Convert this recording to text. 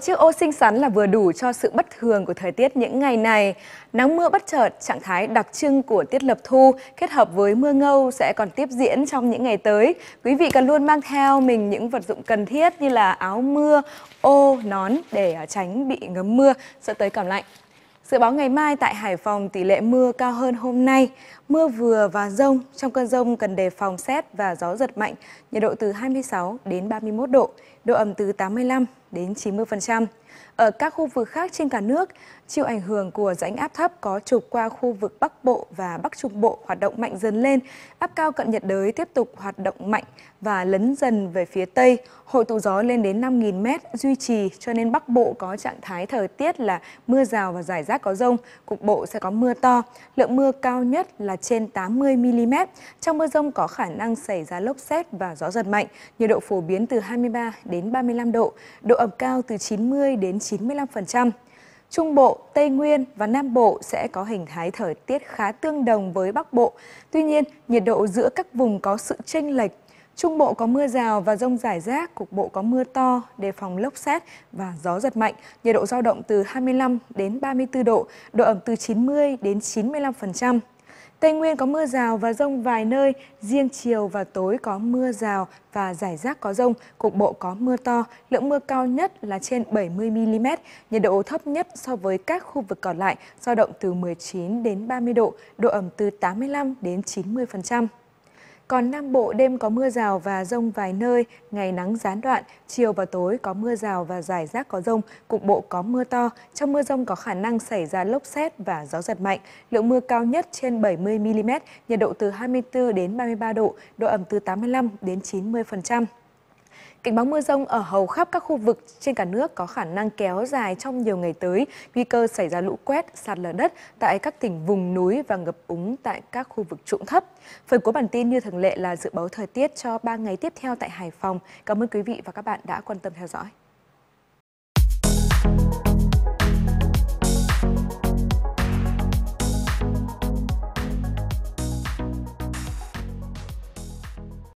chiếc ô xinh xắn là vừa đủ cho sự bất thường của thời tiết những ngày này. Nắng mưa bất chợt, trạng thái đặc trưng của tiết lập thu kết hợp với mưa ngâu sẽ còn tiếp diễn trong những ngày tới. Quý vị cần luôn mang theo mình những vật dụng cần thiết như là áo mưa, ô, nón để à, tránh bị ngấm mưa, sợ tới cảm lạnh. Dự báo ngày mai tại Hải Phòng tỷ lệ mưa cao hơn hôm nay. Mưa vừa và rông, trong cơn rông cần đề phòng xét và gió giật mạnh, nhiệt độ từ 26 đến 31 độ, độ ẩm từ 85 đến 90%. Ở các khu vực khác trên cả nước, chịu ảnh hưởng của rãnh áp thấp có trục qua khu vực Bắc Bộ và Bắc Trung Bộ hoạt động mạnh dần lên, áp cao cận nhiệt đới tiếp tục hoạt động mạnh và lấn dần về phía Tây, hội tụ gió lên đến 5.000m duy trì cho nên Bắc Bộ có trạng thái thời tiết là mưa rào và rải rác có rông, cục bộ sẽ có mưa to, lượng mưa cao nhất là trên 80mm. Trong mưa rông có khả năng xảy ra lốc xét và gió giật mạnh, nhiệt độ phổ biến từ 23 đến 35 độ, độ ẩm cao từ 90 đến 95%. Trung Bộ, Tây Nguyên và Nam Bộ sẽ có hình thái thời tiết khá tương đồng với Bắc Bộ. Tuy nhiên, nhiệt độ giữa các vùng có sự chênh lệch. Trung Bộ có mưa rào và rông rải rác, cục bộ có mưa to, đề phòng lốc xét và gió giật mạnh. Nhiệt độ giao động từ 25 đến 34 độ, độ ẩm từ 90 đến 95%. Tây Nguyên có mưa rào và rông vài nơi, riêng chiều và tối có mưa rào và rải rác có rông, cục bộ có mưa to, lượng mưa cao nhất là trên 70mm, nhiệt độ thấp nhất so với các khu vực còn lại, giao động từ 19 đến 30 độ, độ ẩm từ 85 đến 90%. Còn Nam Bộ đêm có mưa rào và rông vài nơi, ngày nắng gián đoạn, chiều và tối có mưa rào và rải rác có rông, cục bộ có mưa to. Trong mưa rông có khả năng xảy ra lốc xét và gió giật mạnh. Lượng mưa cao nhất trên 70 mm, nhiệt độ từ 24 đến 33 độ, độ ẩm từ 85 đến 90%. Cảnh báo mưa rông ở hầu khắp các khu vực trên cả nước có khả năng kéo dài trong nhiều ngày tới, nguy cơ xảy ra lũ quét, sạt lở đất tại các tỉnh vùng núi và ngập úng tại các khu vực trũng thấp. Phần cuối bản tin như thường lệ là dự báo thời tiết cho 3 ngày tiếp theo tại Hải Phòng. Cảm ơn quý vị và các bạn đã quan tâm theo dõi.